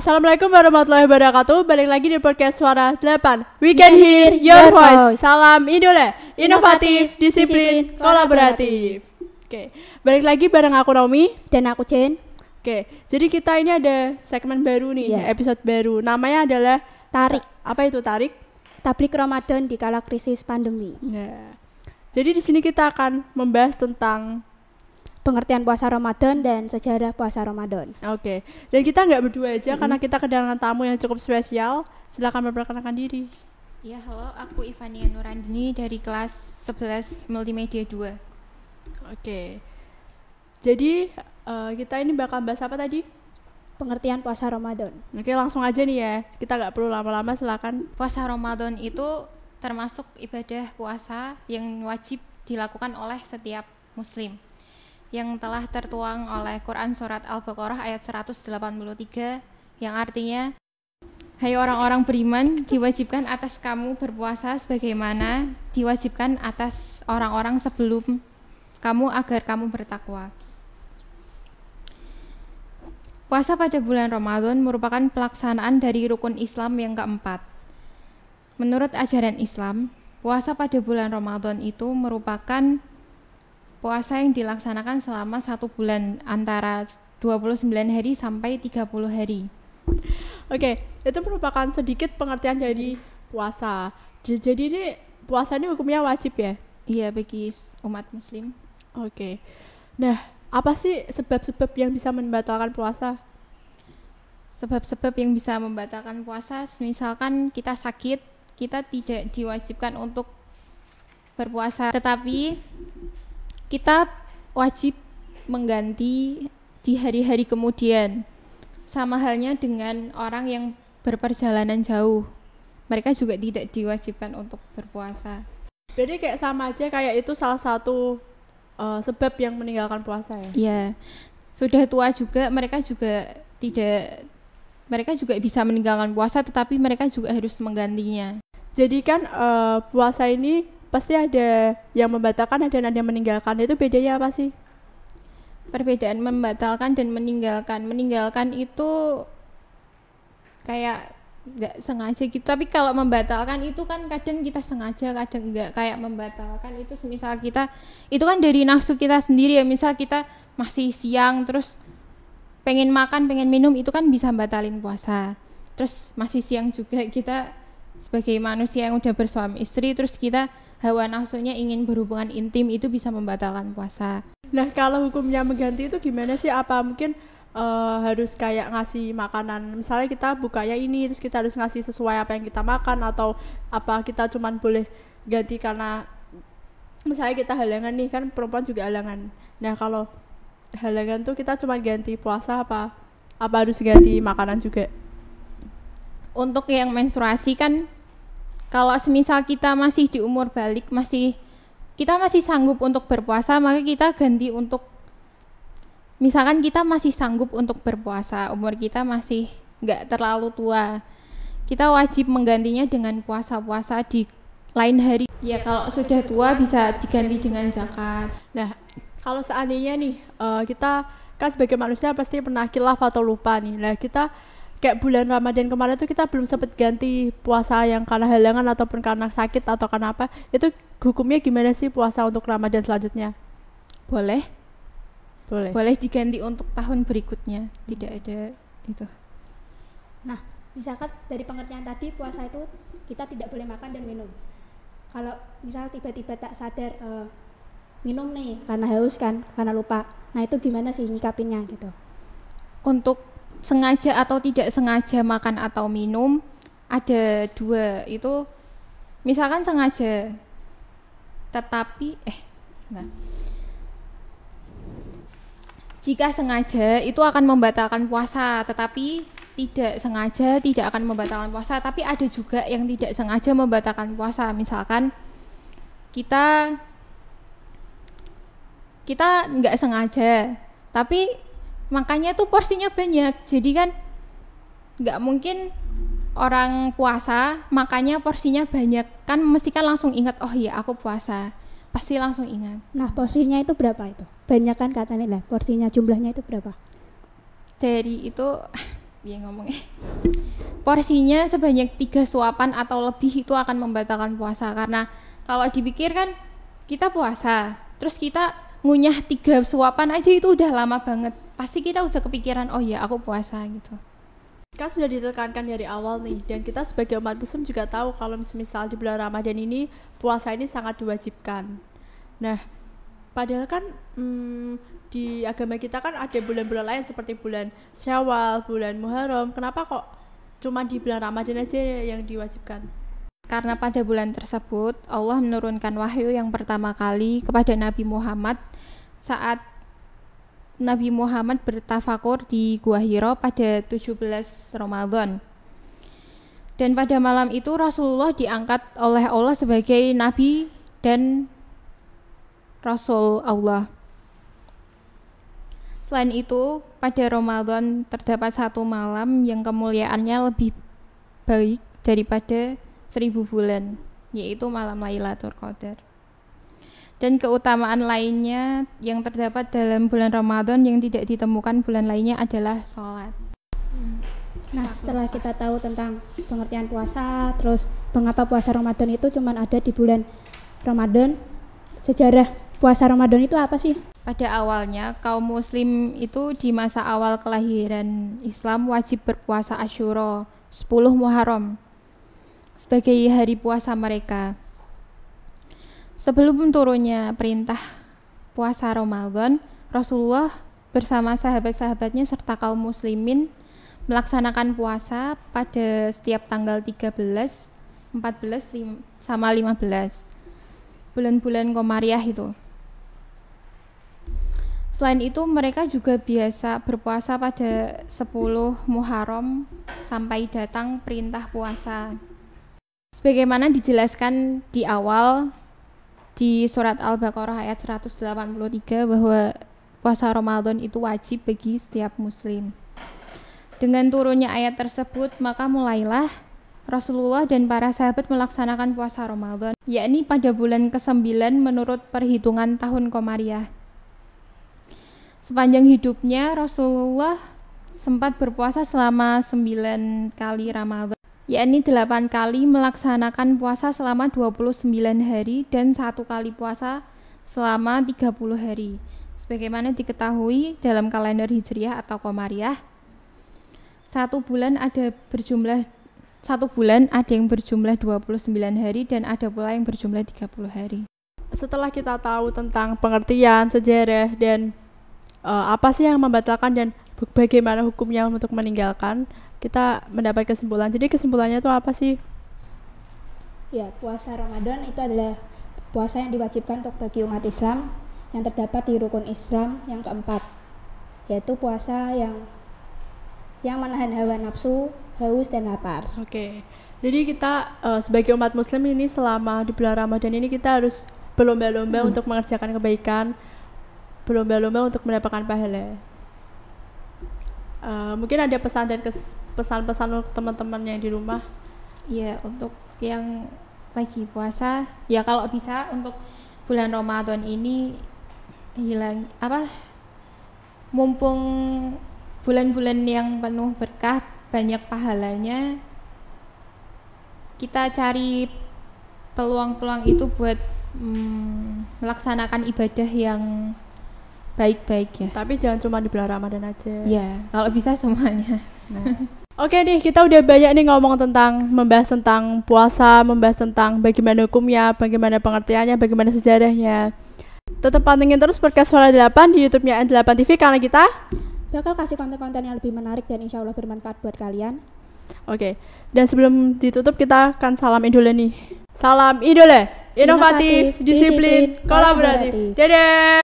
Assalamualaikum warahmatullahi wabarakatuh. Balik lagi di podcast Suara 8. We can hear your voice. Salam Idole. Inovatif, disiplin, kolaboratif. Oke, balik lagi bareng aku Naomi dan aku Jen. Oke, jadi kita ini ada segmen baru nih, yeah. episode baru. Namanya adalah tarik. Apa itu tarik? Tablik Ramadan di kala krisis pandemi. Nah, jadi di sini kita akan membahas tentang pengertian puasa Ramadan dan sejarah puasa Ramadan. Oke, okay. dan kita nggak berdua aja -hmm. karena kita kedatangan tamu yang cukup spesial. Silakan memperkenalkan diri. Ya, halo, aku Ivania Nurandini dari kelas 11 Multimedia 2. Oke. Okay. Jadi, uh, kita ini bakal bahas apa tadi? Pengertian puasa Ramadan. Oke, okay, langsung aja nih ya. Kita nggak perlu lama-lama, silakan. Puasa Ramadan itu termasuk ibadah puasa yang wajib dilakukan oleh setiap muslim yang telah tertuang oleh Quran Surat Al-Baqarah ayat 183 yang artinya Hai orang-orang beriman, diwajibkan atas kamu berpuasa sebagaimana diwajibkan atas orang-orang sebelum kamu agar kamu bertakwa. Puasa pada bulan Ramadan merupakan pelaksanaan dari rukun Islam yang keempat. Menurut ajaran Islam, puasa pada bulan Ramadan itu merupakan puasa yang dilaksanakan selama satu bulan antara 29 hari sampai 30 hari. Oke, itu merupakan sedikit pengertian dari puasa. Jadi ini puasa ini hukumnya wajib ya? Iya, bagi umat muslim. Oke. Nah, apa sih sebab-sebab yang bisa membatalkan puasa? Sebab-sebab yang bisa membatalkan puasa, misalkan kita sakit, kita tidak diwajibkan untuk berpuasa, tetapi kita wajib mengganti di hari-hari kemudian. Sama halnya dengan orang yang berperjalanan jauh. Mereka juga tidak diwajibkan untuk berpuasa. Jadi kayak sama aja kayak itu salah satu uh, sebab yang meninggalkan puasa ya. Iya. Sudah tua juga mereka juga tidak mereka juga bisa meninggalkan puasa tetapi mereka juga harus menggantinya. Jadi kan uh, puasa ini pasti ada yang membatalkan dan ada yang meninggalkan itu bedanya apa sih perbedaan membatalkan dan meninggalkan meninggalkan itu kayak nggak sengaja gitu tapi kalau membatalkan itu kan kadang kita sengaja kadang nggak kayak membatalkan itu semisal kita itu kan dari nafsu kita sendiri ya misal kita masih siang terus pengen makan pengen minum itu kan bisa batalin puasa terus masih siang juga kita sebagai manusia yang udah bersuami istri terus kita hawa nafsunya ingin berhubungan intim itu bisa membatalkan puasa. Nah, kalau hukumnya mengganti itu gimana sih? Apa mungkin uh, harus kayak ngasih makanan? Misalnya kita bukanya ini terus kita harus ngasih sesuai apa yang kita makan atau apa kita cuman boleh ganti karena misalnya kita halangan nih kan perempuan juga halangan. Nah, kalau halangan tuh kita cuma ganti puasa apa apa harus ganti makanan juga? Untuk yang menstruasi kan kalau semisal kita masih di umur balik masih kita masih sanggup untuk berpuasa maka kita ganti untuk misalkan kita masih sanggup untuk berpuasa umur kita masih nggak terlalu tua kita wajib menggantinya dengan puasa-puasa di lain hari ya, ya kalau sudah tua bisa diganti dengan zakat nah kalau seandainya nih uh, kita kan sebagai manusia pasti pernah kilaf atau lupa nih Nah kita kayak bulan Ramadan kemarin tuh kita belum sempat ganti puasa yang karena halangan ataupun karena sakit atau karena apa itu hukumnya gimana sih puasa untuk Ramadan selanjutnya boleh boleh boleh diganti untuk tahun berikutnya tidak ada itu nah misalkan dari pengertian tadi puasa itu kita tidak boleh makan dan minum kalau misal tiba-tiba tak sadar uh, minum nih karena haus kan karena lupa nah itu gimana sih nyikapinnya gitu untuk sengaja atau tidak sengaja makan atau minum ada dua itu misalkan sengaja tetapi eh nah jika sengaja itu akan membatalkan puasa tetapi tidak sengaja tidak akan membatalkan puasa tapi ada juga yang tidak sengaja membatalkan puasa misalkan kita kita nggak sengaja tapi makanya tuh porsinya banyak jadi kan nggak mungkin orang puasa makanya porsinya banyak kan mesti kan langsung ingat oh iya aku puasa pasti langsung ingat nah porsinya itu berapa itu banyak kan katanya lah porsinya jumlahnya itu berapa dari itu dia ngomongnya porsinya sebanyak tiga suapan atau lebih itu akan membatalkan puasa karena kalau dipikir kan kita puasa terus kita ngunyah tiga suapan aja itu udah lama banget pasti kita udah kepikiran oh ya aku puasa gitu kan sudah ditekankan dari awal nih dan kita sebagai umat muslim juga tahu kalau misal di bulan Ramadan ini puasa ini sangat diwajibkan nah padahal kan hmm, di agama kita kan ada bulan-bulan lain seperti bulan Syawal, bulan Muharram kenapa kok cuma di bulan Ramadan aja yang diwajibkan karena pada bulan tersebut Allah menurunkan wahyu yang pertama kali kepada Nabi Muhammad saat Nabi Muhammad bertafakur di Gua Hiro pada 17 Ramadan. Dan pada malam itu Rasulullah diangkat oleh Allah sebagai nabi dan rasul Allah. Selain itu, pada Ramadan terdapat satu malam yang kemuliaannya lebih baik daripada seribu bulan, yaitu malam Lailatul Qadar dan keutamaan lainnya yang terdapat dalam bulan Ramadan yang tidak ditemukan bulan lainnya adalah sholat. Hmm. Nah, setelah kita tahu tentang pengertian puasa, terus mengapa puasa Ramadan itu cuma ada di bulan Ramadan, sejarah puasa Ramadan itu apa sih? Pada awalnya, kaum muslim itu di masa awal kelahiran Islam wajib berpuasa Ashura 10 Muharram, sebagai hari puasa mereka. Sebelum turunnya perintah puasa Ramadan, Rasulullah bersama sahabat-sahabatnya serta kaum muslimin melaksanakan puasa pada setiap tanggal 13, 14, 5, sama 15 bulan-bulan Komariah itu. Selain itu mereka juga biasa berpuasa pada 10 Muharram sampai datang perintah puasa. Sebagaimana dijelaskan di awal, di surat Al-Baqarah ayat 183 bahwa puasa Ramadan itu wajib bagi setiap muslim. Dengan turunnya ayat tersebut, maka mulailah Rasulullah dan para sahabat melaksanakan puasa Ramadan, yakni pada bulan ke-9 menurut perhitungan tahun Komariah. Sepanjang hidupnya Rasulullah sempat berpuasa selama 9 kali Ramadan yakni delapan kali melaksanakan puasa selama 29 hari dan satu kali puasa selama 30 hari sebagaimana diketahui dalam kalender hijriah atau komariah satu bulan ada berjumlah satu bulan ada yang berjumlah 29 hari dan ada pula yang berjumlah 30 hari setelah kita tahu tentang pengertian sejarah dan uh, apa sih yang membatalkan dan bagaimana hukumnya untuk meninggalkan kita mendapat kesimpulan. Jadi kesimpulannya itu apa sih? Ya, puasa Ramadan itu adalah puasa yang diwajibkan untuk bagi umat Islam yang terdapat di rukun Islam yang keempat, yaitu puasa yang yang menahan hawa nafsu, haus dan lapar. Oke. Jadi kita uh, sebagai umat muslim ini selama di bulan Ramadan ini kita harus berlomba-lomba hmm. untuk mengerjakan kebaikan, berlomba-lomba untuk mendapatkan pahala. Uh, mungkin ada pesan dan kes pesan-pesan untuk teman-teman yang di rumah? ya untuk yang lagi puasa, ya kalau bisa untuk bulan Ramadan ini hilang apa mumpung bulan-bulan yang penuh berkah banyak pahalanya kita cari peluang-peluang itu buat mm, melaksanakan ibadah yang baik-baik ya tapi jangan cuma di bulan Ramadan aja ya kalau bisa semuanya nah. Oke nih, kita udah banyak nih ngomong tentang membahas tentang puasa, membahas tentang bagaimana hukumnya, bagaimana pengertiannya, bagaimana sejarahnya. Tetap pantengin terus podcast Suara 8 di YouTube-nya N8 TV karena kita bakal kasih konten-konten yang lebih menarik dan insya Allah bermanfaat buat kalian. Oke, dan sebelum ditutup kita akan salam idola nih. Salam idola, inovatif, inovatif disiplin, disiplin, kolaboratif. kolaboratif. Dadah!